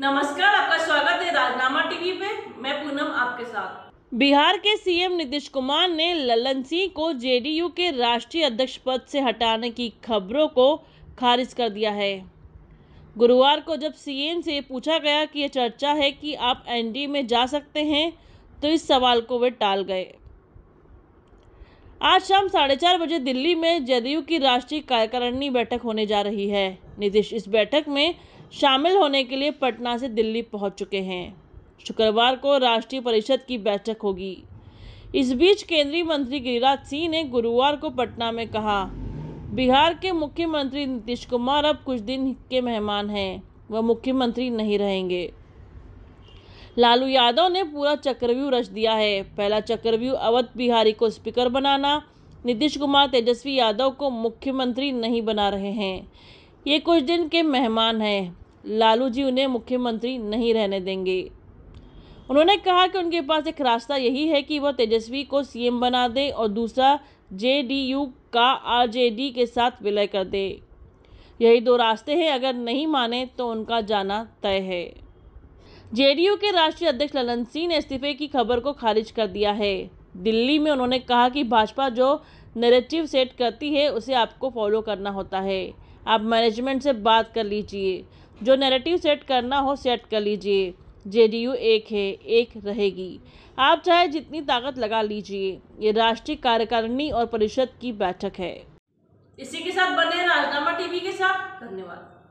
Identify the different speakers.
Speaker 1: नमस्कार आपका स्वागत है राजनामा टीवी पे मैं पूनम आपके साथ बिहार के सीएम नीतीश कुमार ने ललन सिंह को जेडीयू के राष्ट्रीय अध्यक्ष पद से हटाने की खबरों को खारिज कर दिया है गुरुवार को जब सीएम से पूछा गया कि यह चर्चा है कि आप एनडीए में जा सकते हैं तो इस सवाल को वे टाल गए आज शाम साढ़े चार बजे दिल्ली में जेडीयू की राष्ट्रीय कार्यकारिणी बैठक होने जा रही है नीतीश इस बैठक में शामिल होने के लिए पटना से दिल्ली पहुंच चुके हैं शुक्रवार को राष्ट्रीय परिषद की बैठक होगी इस बीच केंद्रीय मंत्री गिरिराज सिंह ने गुरुवार को पटना में कहा बिहार के मुख्यमंत्री नीतीश कुमार अब कुछ दिन के मेहमान हैं वह मुख्यमंत्री नहीं रहेंगे लालू यादव ने पूरा चक्रव्यूह रच दिया है पहला चक्रव्यूह अवध बिहारी को स्पीकर बनाना नीतीश कुमार तेजस्वी यादव को मुख्यमंत्री नहीं बना रहे हैं ये कुछ दिन के मेहमान हैं लालू जी उन्हें मुख्यमंत्री नहीं रहने देंगे उन्होंने कहा कि उनके पास एक रास्ता यही है कि वह तेजस्वी को सीएम बना दे और दूसरा जेडीयू का आरजेडी के साथ विलय कर दे यही दो रास्ते हैं अगर नहीं माने तो उनका जाना तय है जेडीयू के राष्ट्रीय अध्यक्ष ललन सिंह ने इस्तीफे की खबर को खारिज कर दिया है दिल्ली में उन्होंने कहा कि भाजपा जो नेरेटिव सेट करती है उसे आपको फॉलो करना होता है आप मैनेजमेंट से बात कर लीजिए जो नैरेटिव सेट करना हो सेट कर लीजिए जेडीयू एक है एक रहेगी आप चाहे जितनी ताकत लगा लीजिए ये राष्ट्रीय कार्यकारिणी और परिषद की बैठक है इसी के साथ बने राजनामा टीवी के साथ धन्यवाद